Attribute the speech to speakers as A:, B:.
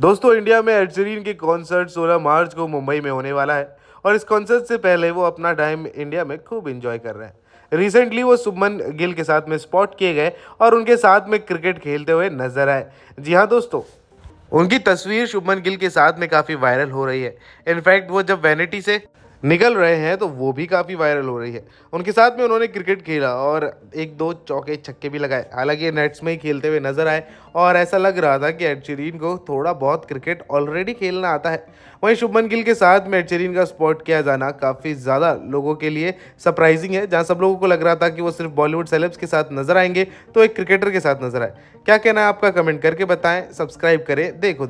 A: दोस्तों इंडिया में एडजरीन के कॉन्सर्ट 16 मार्च को मुंबई में होने वाला है और इस कॉन्सर्ट से पहले वो अपना टाइम इंडिया में खूब इंजॉय कर रहे हैं रिसेंटली वो सुमन गिल के साथ में स्पॉट किए गए और उनके साथ में क्रिकेट खेलते हुए नजर आए जी हाँ दोस्तों उनकी तस्वीर शुभमन गिल के साथ में काफ़ी वायरल हो रही है इनफैक्ट वो जब वैनिटी से निकल रहे हैं तो वो भी काफ़ी वायरल हो रही है उनके साथ में उन्होंने क्रिकेट खेला और एक दो चौके छक्के भी लगाए हालांकि नेट्स में ही खेलते हुए नजर आए और ऐसा लग रहा था कि एडचरीन को थोड़ा बहुत क्रिकेट ऑलरेडी खेलना आता है वहीं शुभमन गिल के साथ में एडचरीन का स्पॉट किया जाना काफ़ी ज़्यादा लोगों के लिए सरप्राइजिंग है जहाँ सब लोगों को लग रहा था कि वो सिर्फ बॉलीवुड सेलेब्स के साथ नजर आएंगे तो एक क्रिकेटर के साथ नजर आए क्या कहना है आपका कमेंट करके बताएँ सब्सक्राइब करें देखो